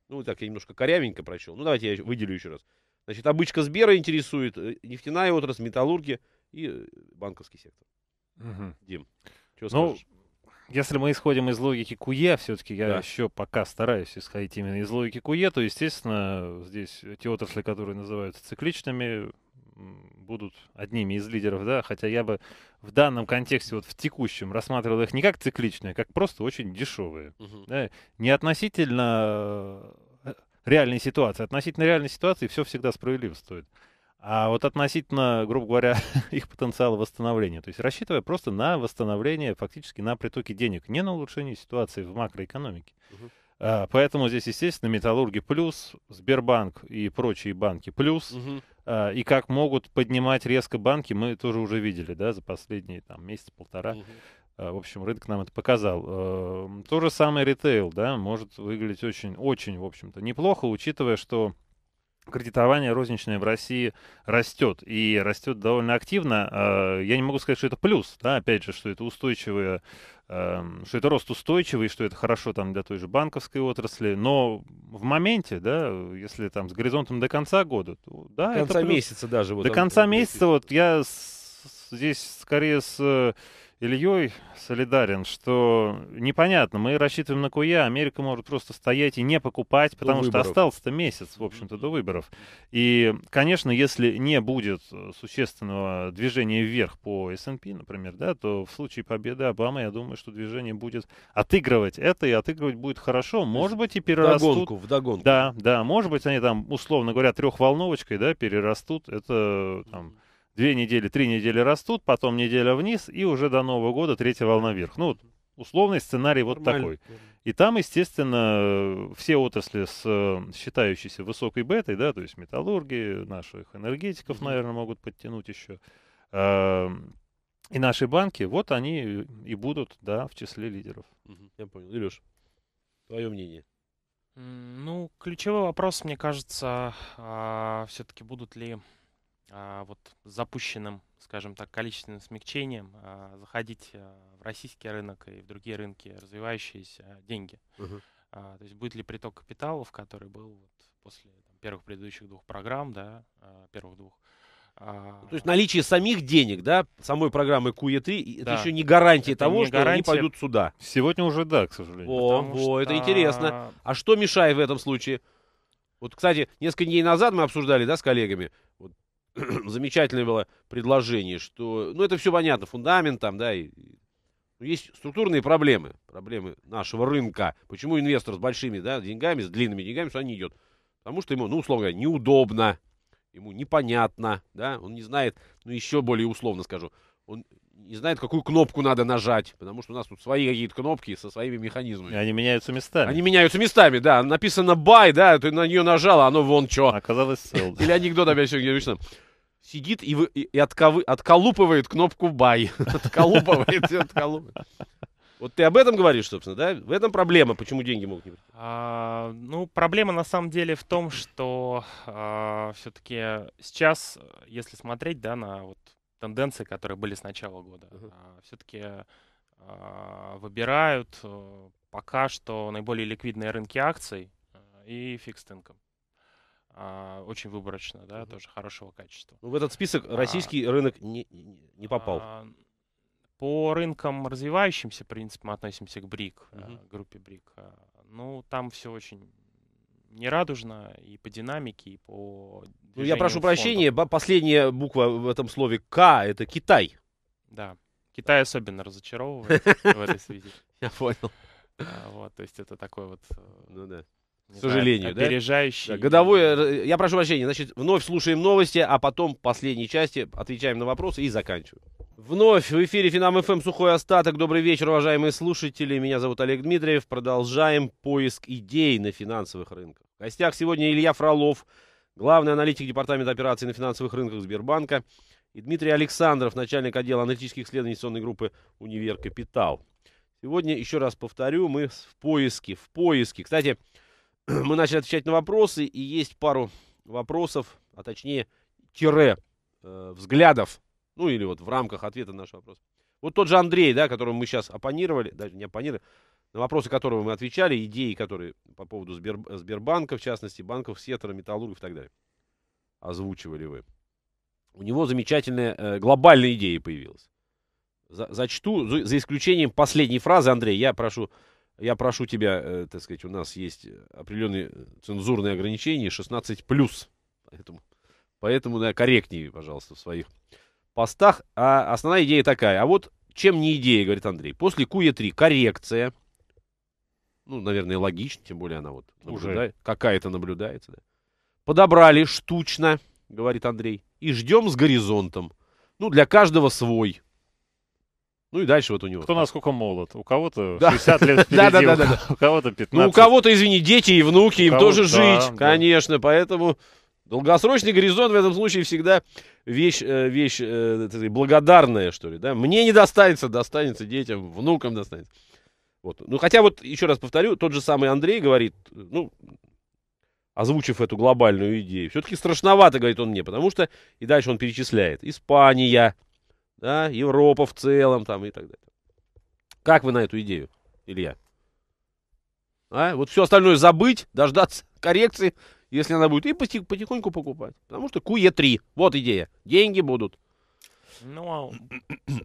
Ну, так я немножко корявенько прочел. Ну, давайте я выделю еще раз. Значит, обычка Сбера интересует э, нефтяная отрасль, металлурги и э, банковский сектор. Угу. Дим, что ну, скажешь? если мы исходим из логики Куе, все-таки я да. еще пока стараюсь исходить именно из логики Куе, то, естественно, здесь те отрасли, которые называются цикличными, будут одними из лидеров, да, хотя я бы в данном контексте, вот в текущем, рассматривал их не как цикличные, как просто очень дешевые. Угу. Да, не относительно э, реальной ситуации. Относительно реальной ситуации все всегда справедливо стоит. А вот относительно, грубо говоря, их потенциала восстановления. То есть рассчитывая просто на восстановление, фактически на притоке денег, не на улучшение ситуации в макроэкономике. Угу. А, поэтому здесь, естественно, металлурги плюс, Сбербанк и прочие банки плюс. Угу. Э, и как могут поднимать резко банки, мы тоже уже видели, да, за последние там месяц-полтора. Угу. Э, в общем, рынок нам это показал. Эм, то же самое ритейл, да, может выглядеть очень-очень, в общем-то, неплохо, учитывая, что кредитование розничное в России растет, и растет довольно активно. Э, я не могу сказать, что это плюс, да, опять же, что это устойчивая Эм, что это рост устойчивый, что это хорошо там для той же банковской отрасли, но в моменте, да, если там с горизонтом до конца года, то да, до конца это плюс. месяца даже вот до конца месяца вот я здесь скорее с э, Ильей солидарен, что непонятно, мы рассчитываем на Куя, Америка может просто стоять и не покупать, потому что остался-то месяц, в общем-то, до выборов. И, конечно, если не будет существенного движения вверх по S&P, например, да, то в случае победы Обамы, я думаю, что движение будет отыгрывать это, и отыгрывать будет хорошо. Может быть, и перерастут... Догонку в догонку. Да, да, может быть, они там, условно говоря, трехволновочкой, да, перерастут. Это там две недели, три недели растут, потом неделя вниз, и уже до Нового года третья волна вверх. Ну, вот, условный сценарий Нормально. вот такой. И там, естественно, все отрасли с считающейся высокой бетой, да, то есть металлургии, наших энергетиков, mm-hmm. наверное, могут подтянуть еще. Э, и наши банки, вот они и будут, да, в числе лидеров. Mm-hmm. Я понял. Илюш, твое мнение? Ну, ключевой вопрос, мне кажется, а, все-таки будут ли а, вот запущенным, скажем так, количественным смягчением а, заходить э, в российский рынок и в другие рынки развивающиеся деньги. Uh-huh. То есть будет ли приток капиталов, который был вот после там, первых предыдущих двух программ, да, первых двух. Ну, то есть наличие самих денег, да, самой программы QE3, да. это еще не гарантия это того, не что гарантия... они пойдут сюда. Сегодня уже да, к сожалению. О, о что... это интересно. А что мешает в этом случае? Вот, кстати, несколько дней назад мы обсуждали, да, с коллегами, вот замечательное было предложение, что, ну, это все понятно, фундамент там, да, и, ну, есть структурные проблемы, проблемы нашего рынка. Почему инвестор с большими да, деньгами, с длинными деньгами сюда не идет? Потому что ему, ну, условно говоря, неудобно, ему непонятно, да, он не знает, ну, еще более условно скажу, он не знает, какую кнопку надо нажать, потому что у нас тут свои какие-то кнопки со своими механизмами. И они меняются местами. Они меняются местами, да. Написано «бай», да, ты на нее нажал, а оно вон что. Оказалось, сел. Или анекдот опять сегодня Сидит и, вы, и отковы, отколупывает кнопку «бай». Отколупывает и отколупывает. Вот ты об этом говоришь, собственно, да? В этом проблема, почему деньги могут не а, Ну, проблема на самом деле в том, что а, все-таки сейчас, если смотреть, да, на вот тенденции, которые были с начала года. Uh-huh. А, все-таки а, выбирают э, пока что наиболее ликвидные рынки акций э, и фикст инком. А, очень выборочно, да, uh-huh. тоже хорошего качества. Ну, в этот список российский а, рынок не, не попал. по рынкам развивающимся, в принципе, мы относимся к БРИК, uh-huh. группе БРИК. Ну, там все очень не радужно и по динамике, и по... Ну, я прошу фонда. прощения, последняя буква в этом слове «К» — это Китай. Да. Китай особенно разочаровывает в этой связи. Я понял. А, вот, то есть это такой вот... Э, ну да. К сожалению, да? Опережающий. Да, годовой... Я прошу прощения, значит, вновь слушаем новости, а потом в последней части отвечаем на вопросы и заканчиваем. Вновь в эфире Финам ФМ «Сухой остаток». Добрый вечер, уважаемые слушатели. Меня зовут Олег Дмитриев. Продолжаем поиск идей на финансовых рынках. В гостях сегодня Илья Фролов, главный аналитик Департамента операций на финансовых рынках Сбербанка, и Дмитрий Александров, начальник отдела аналитических исследований инвестиционной группы «Универ Капитал». Сегодня, еще раз повторю, мы в поиске, в поиске. Кстати, мы начали отвечать на вопросы, и есть пару вопросов, а точнее, тире э, взглядов ну или вот в рамках ответа на наш вопрос. Вот тот же Андрей, да, которому мы сейчас оппонировали, даже не оппонировали, на вопросы которого мы отвечали, идеи, которые по поводу Сбер, Сбербанка, в частности, банков, сектора, металлургов и так далее, озвучивали вы. У него замечательная э, глобальная идея появилась. За, зачту, за, за исключением последней фразы, Андрей, я прошу, я прошу тебя, э, так сказать, у нас есть определенные цензурные ограничения, 16+, поэтому, поэтому да, корректнее, пожалуйста, в своих постах, а основная идея такая. А вот чем не идея, говорит Андрей. После КУЕ-3 коррекция. Ну, наверное, логично, тем более она вот уже какая-то наблюдается. Да. Подобрали штучно, говорит Андрей, и ждем с горизонтом. Ну, для каждого свой. Ну и дальше вот у него. Кто насколько молод. У кого-то 60 лет впереди, да, да, да, да. у кого-то 15. Ну, у кого-то, извини, дети и внуки, им тоже жить, да, конечно. Да. Поэтому Долгосрочный горизонт в этом случае всегда вещь, э, вещь э, благодарная, что ли. Да? Мне не достанется, достанется детям, внукам достанется. Вот. Ну, хотя вот, еще раз повторю, тот же самый Андрей говорит, ну, озвучив эту глобальную идею, все-таки страшновато, говорит он мне, потому что, и дальше он перечисляет, Испания, да, Европа в целом, там, и так далее. Как вы на эту идею, Илья? А? Вот все остальное забыть, дождаться коррекции – если она будет, и потихоньку покупать. Потому что QE3. Вот идея. Деньги будут. Ну, а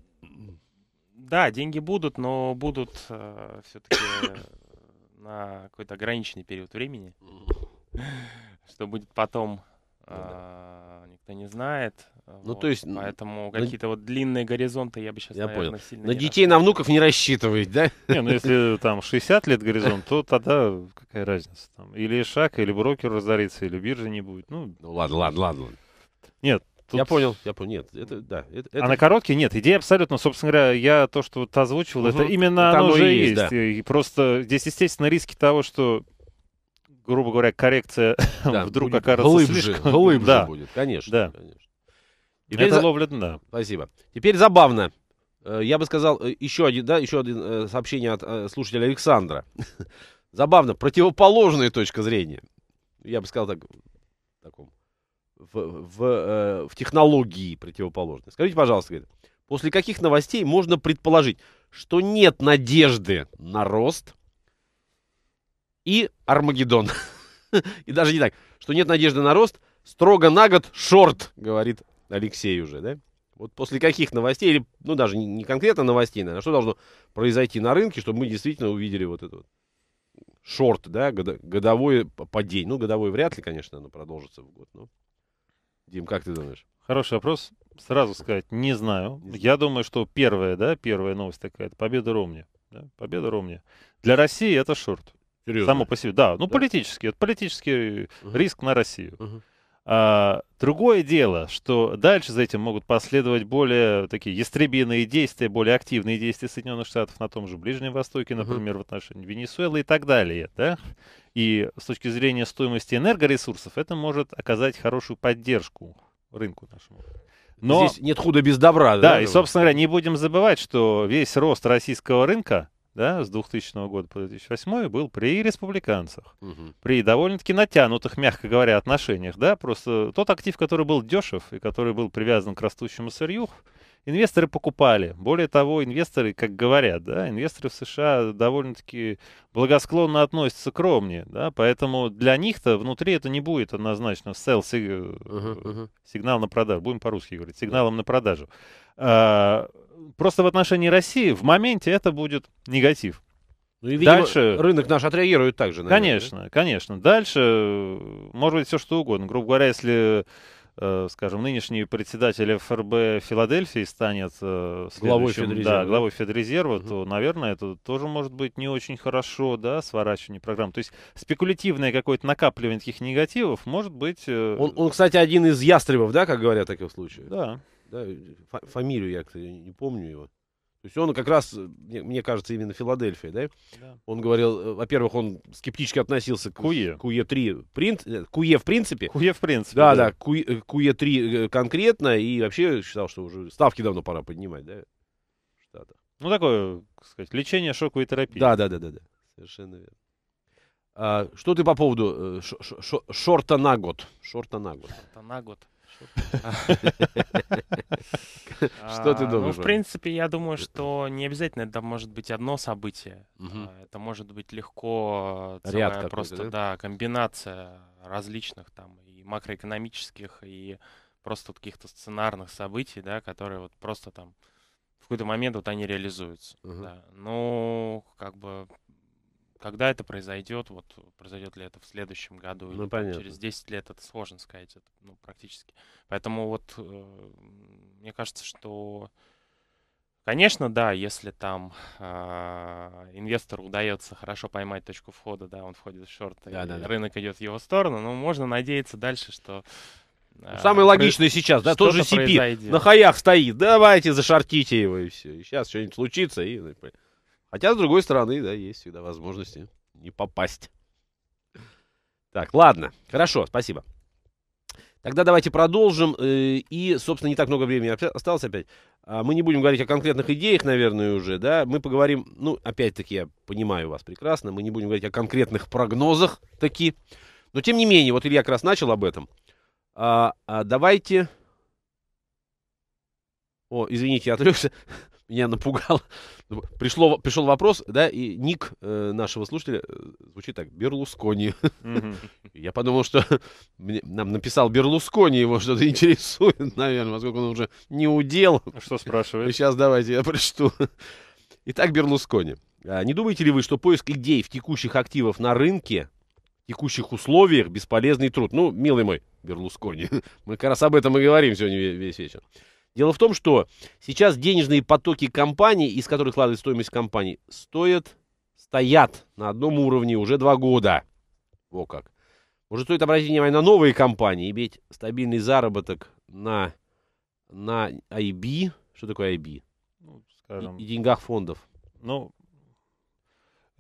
да, деньги будут, но будут э, все-таки э, на какой-то ограниченный период времени. Что будет потом, э, никто не знает. Ну, вот. то есть... Поэтому на... какие-то вот длинные горизонты я бы сейчас, я наверное, понял. сильно На детей, на внуков не рассчитывать, да? Не, ну если там 60 лет горизонт, то тогда какая разница? Там, или шаг, или брокер разорится, или биржи не будет. Ну, ну ладно, ладно, ладно. Нет, Тут... Я понял, я понял. Нет, это да. Это, это... А на короткий нет. Идея абсолютно, собственно говоря, я то, что вот озвучивал, угу. это именно это оно, оно же есть. есть. Да. И просто здесь, естественно, риски того, что грубо говоря, коррекция да, вдруг окажется глубже, слишком... Глубже да. будет, конечно. Да. конечно. Теперь Это... за... ловля дна. Спасибо. Теперь забавно. Э, я бы сказал э, еще один, да, еще один э, сообщение от слушателя Александра. Забавно, противоположная точка зрения. Я бы сказал так, в таком, в, в, в технологии противоположной. Скажите, пожалуйста, после каких новостей можно предположить, что нет надежды на рост и Армагеддон? И даже не так, что нет надежды на рост, строго на год шорт, говорит Алексей уже, да? Вот после каких новостей, или, ну, даже не, не конкретно новостей, наверное, что должно произойти на рынке, чтобы мы действительно увидели вот этот вот шорт, да, годовой падение. Ну, годовой вряд ли, конечно, оно продолжится в год. Но... Дим, как ты думаешь? Хороший вопрос. Сразу сказать, не знаю. Не знаю. Я думаю, что первая, да, первая новость такая, это победа Ромни. Да? Победа Ромни. Для России это шорт. Серьезно? Само по себе. Да, ну да. политический. Это политический угу. риск на Россию. Угу. А, другое дело, что дальше за этим могут последовать более такие ястребиные действия, более активные действия Соединенных Штатов на том же Ближнем Востоке, например, uh в отношении Венесуэлы и так далее, да? И с точки зрения стоимости энергоресурсов это может оказать хорошую поддержку рынку нашему. Но... Здесь нет худа без добра. Да, да и, собственно говоря, не будем забывать, что весь рост российского рынка да, с 2000 года по 2008 был при республиканцах, угу. при довольно-таки натянутых, мягко говоря, отношениях, да, просто тот актив, который был дешев и который был привязан к растущему сырью, инвесторы покупали. Более того, инвесторы, как говорят, да, инвесторы в США довольно-таки благосклонно относятся к ромне, да, поэтому для них-то внутри это не будет однозначно sell sig- uh-huh, сигнал на продажу, будем по-русски говорить, сигналом на продажу. А, просто в отношении России в моменте это будет негатив. Ну, и, видимо, Дальше... рынок наш отреагирует также, наверное. Конечно, да? конечно. Дальше э, может быть все что угодно. Грубо говоря, если э, скажем, нынешний председатель ФРБ Филадельфии станет э, главой Федрезерва, да, главой Федрезерва угу. то, наверное, это тоже может быть не очень хорошо, да, сворачивание программ. То есть спекулятивное какое-то накапливание таких негативов может быть... Он, он, кстати, один из ястребов, да, как говорят в таких случаях? Да да, фамилию я, кстати, не помню его. То есть он как раз, э, мне кажется, именно Филадельфия, да? да. Он говорил, э, во-первых, он скептически относился к Куе. Куе 3, принт, э, Куе в принципе. Куе в принципе. Да, да, да Куе, Куе 3 конкретно, и вообще считал, что уже ставки давно пора поднимать, да, в Штатах. Ну, такое, как сказать, лечение шоковой терапии. Да, да, да, да, да, совершенно верно. А, что ты по поводу шо шо шорта на год? Шорта на год. Шорта на год. Что ты а, ну, думаешь? Ну, в принципе, я думаю, что не обязательно это может быть одно событие. А, это может быть легко э, целая просто, да, комбинация различных там и макроэкономических, и просто каких-то сценарных событий, да, которые вот просто там в какой-то момент вот они реализуются. Ну, как бы когда это произойдет, вот произойдет ли это в следующем году ну, или понятно. через 10 лет, это сложно сказать, это, ну, практически. Поэтому вот э, мне кажется, что, конечно, да, если там э, инвестору удается хорошо поймать точку входа, да, он входит в шорт, да, и да, рынок да. идет в его сторону, но можно надеяться дальше, что а, Самое логичное сейчас, да, тот же Сипи на хаях стоит, давайте зашортите его и все. И сейчас что-нибудь случится и... Ну, Хотя, с другой стороны, да, есть всегда возможности не попасть. Так, ладно. Хорошо, спасибо. Тогда давайте продолжим. Э, и, собственно, не так много времени осталось опять. А, мы не будем говорить о конкретных идеях, наверное, уже, да. Мы поговорим, ну, опять-таки, я понимаю вас прекрасно, мы не будем говорить о конкретных прогнозах таки. Но, тем не менее, вот Илья как раз начал об этом. А, а давайте... О, извините, я отвлекся меня напугал. Ну, пришло, пришел вопрос, да, и ник э, нашего слушателя э, звучит так, Берлускони. Я подумал, что нам написал Берлускони, его что-то интересует, наверное, поскольку он уже не удел. А что спрашивает? Сейчас давайте я прочту. Итак, Берлускони. А, не думаете ли вы, что поиск идей в текущих активов на рынке, в текущих условиях бесполезный труд? Ну, милый мой, Берлускони, мы как раз об этом и говорим сегодня весь вечер. Дело в том, что сейчас денежные потоки компаний, из которых складывает стоимость компаний, стоят, стоят на одном уровне уже два года. Во как. Может, стоит обратить внимание на новые компании, ведь стабильный заработок на, на IB, что такое IB? Ну, скажем... И, и деньгах фондов. Ну,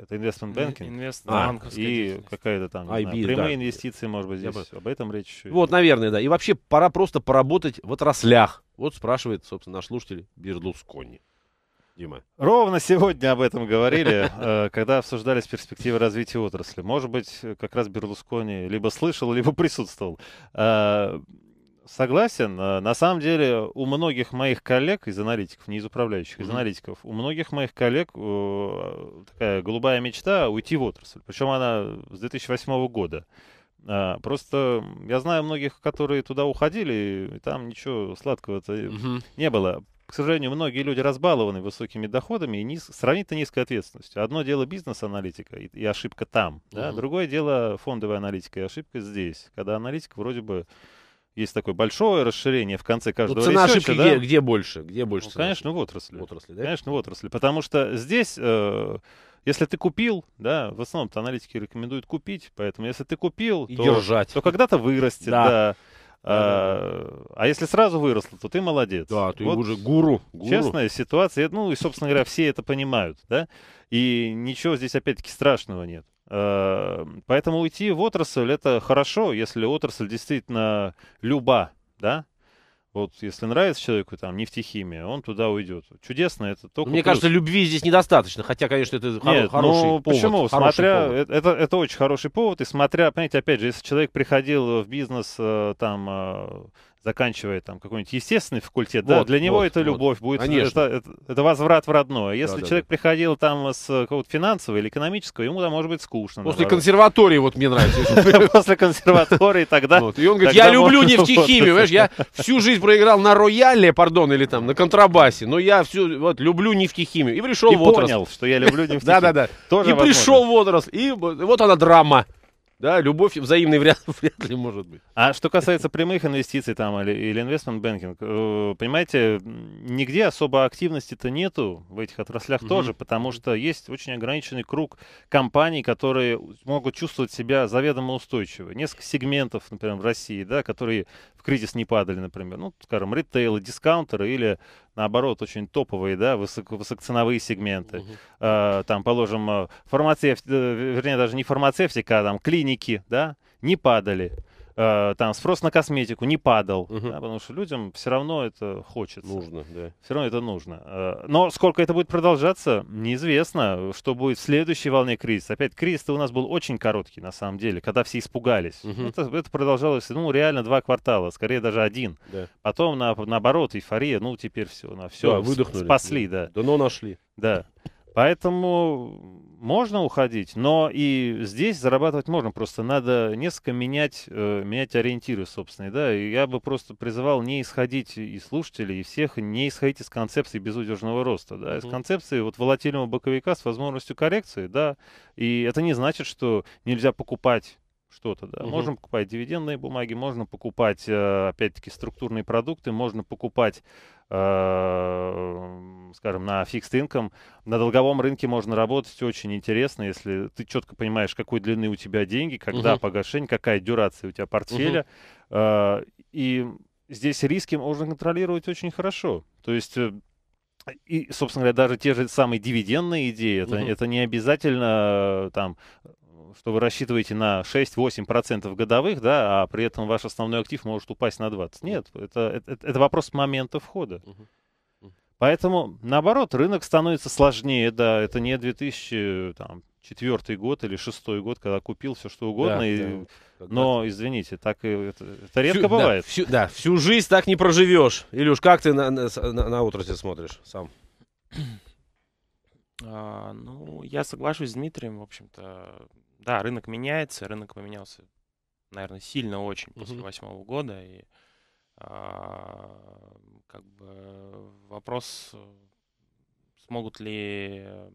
это инвестмент банкинг. Инвестмент а, и какая-то там IB, а, знаю, прямые да. инвестиции, может быть, здесь. Я Об этом речь. еще. Вот, наверное, да. И вообще пора просто поработать в отраслях. Вот спрашивает, собственно, наш слушатель Берлускони. Дима. Ровно сегодня об этом говорили, э, когда обсуждались перспективы развития отрасли. Может быть, как раз Берлускони либо слышал, либо присутствовал. Э, Согласен. Э, на самом деле у многих моих коллег из аналитиков, не из управляющих, из mm-hmm. аналитиков, у многих моих коллег э, такая голубая мечта уйти в отрасль. Причем она с 2008 года. Э, просто я знаю многих, которые туда уходили, и там ничего сладкого-то mm-hmm. не было. К сожалению, многие люди разбалованы высокими доходами и низ... сравнительно низкой ответственностью. Одно дело бизнес-аналитика и, и ошибка там, mm-hmm. да? другое дело фондовая аналитика и ошибка здесь, когда аналитик вроде бы есть такое большое расширение в конце ну, каждого ну, цена ресерча, ошибки да? где, где больше? Где ну, больше? Ну, конечно, ошибки? в отрасли. В отрасли, да? Конечно, в отрасли. Потому что здесь, э, если ты купил, да, в основном-то аналитики рекомендуют купить, поэтому если ты купил, И то, держать. то когда-то вырастет, да. да. А, а если сразу выросло, то ты молодец. Да, ты вот уже гуру, гуру. Честная ситуация. Ну и, собственно говоря, все это понимают, да. И ничего здесь опять-таки страшного нет. Эм, поэтому уйти в отрасль это хорошо, если отрасль действительно люба, да, вот если нравится человеку там нефтехимия, он туда уйдет. Чудесно, это только. Мне плюс. кажется, любви здесь недостаточно, хотя, конечно, это хоро- Нет, хороший ну, повод. Почему? Хороший смотря, повод. Э, это, это очень хороший повод, и смотря, понимаете, опять же, если человек приходил в бизнес э, там э, заканчивает там какой-нибудь естественный факультет, вот, да, для вот, него это вот, любовь будет, Это, это, возврат в родное. Если да, человек да, приходил там с э, какого-то финансового или экономического, ему там может быть скучно. После наоборот. консерватории вот мне нравится. После консерватории тогда... И он говорит, я люблю нефтехимию, понимаешь, я всю жизнь проиграл на рояле, пардон, или там на контрабасе, но я всю, вот, люблю нефтехимию. И пришел в водоросль. понял, что я люблю нефтехимию. Да-да-да. И пришел в водоросль, и вот она драма. Да, любовь взаимной вряд, вряд ли может быть. А что касается прямых инвестиций там или, или investment banking, э, понимаете, нигде особо активности-то нету в этих отраслях угу. тоже, потому что есть очень ограниченный круг компаний, которые могут чувствовать себя заведомо устойчиво. Несколько сегментов, например, в России, да, которые кризис не падали, например. Ну, скажем, ритейлы, дискаунтеры или, наоборот, очень топовые, да, высок, высокоценовые сегменты. Угу. Э, там, положим, э, фармацевтика, э, вернее, даже не фармацевтика, а там клиники, да, не падали. Э, там спрос на косметику не падал, угу. да, потому что людям все равно это хочется. Нужно, да. Все равно это нужно. Э, но сколько это будет продолжаться, неизвестно, что будет в следующей волне кризиса. Опять, кризис-то у нас был очень короткий, на самом деле, когда все испугались. Угу. Это, это продолжалось, ну, реально два квартала, скорее даже один. Да. Потом, на, наоборот, эйфория, ну, теперь все, на все. Да, выдохнули. Спасли, да. Да, но нашли. Да. Поэтому можно уходить, но и здесь зарабатывать можно, просто надо несколько менять, э, менять ориентиры собственные, да, и я бы просто призывал не исходить и слушателей, и всех, не исходить из концепции безудержного роста, да, из mm-hmm. концепции вот волатильного боковика с возможностью коррекции, да, и это не значит, что нельзя покупать что-то, да. Угу. Можно покупать дивидендные бумаги, можно покупать, э, опять-таки, структурные продукты, можно покупать Э, скажем, на fixed income. На долговом рынке можно работать очень интересно, если ты четко понимаешь, какой длины у тебя деньги, когда угу. погашение, какая дюрация у тебя портфеля. Угу. И здесь риски можно контролировать очень хорошо. То есть э, и, собственно говоря, даже те же самые дивидендные идеи, это, угу. это не обязательно там что вы рассчитываете на 6-8% годовых, да, а при этом ваш основной актив может упасть на 20. Нет, это, это, это вопрос момента входа. Поэтому, наоборот, рынок становится сложнее, да, это не 2004 год или 2006 год, когда купил все что угодно, да, и, да, но, да. извините, так это, это редко всю, бывает. Да всю, да, всю жизнь так не проживешь. Илюш, как ты на, на, на, на смотришь сам? А, ну, я соглашусь с Дмитрием, в общем-то, да, рынок меняется, рынок поменялся, наверное, сильно очень после восьмого года. И а, как бы вопрос, э, смогут ли э,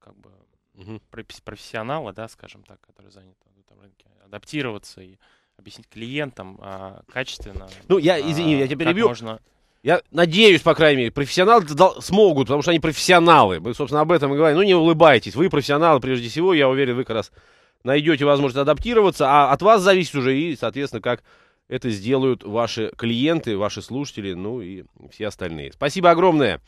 как бы uh-huh. профессионалы, да, скажем так, которые заняты в этом рынке, адаптироваться и объяснить клиентам а, качественно. Ну, я, извини, а, я тебя перебью. Можно... Я надеюсь, по крайней мере, профессионалы смогут, потому что они профессионалы. Мы, собственно, об этом и говорим. Ну, не улыбайтесь. Вы профессионалы, прежде всего. Я уверен, вы как раз найдете возможность адаптироваться. А от вас зависит уже и, соответственно, как это сделают ваши клиенты, ваши слушатели, ну и все остальные. Спасибо огромное.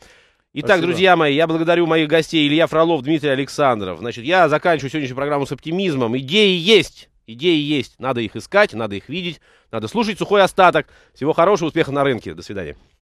Итак, Спасибо. друзья мои, я благодарю моих гостей Илья Фролов, Дмитрий Александров. Значит, я заканчиваю сегодняшнюю программу с оптимизмом. Идеи есть. Идеи есть. Надо их искать, надо их видеть, надо слушать сухой остаток. Всего хорошего, успеха на рынке. До свидания.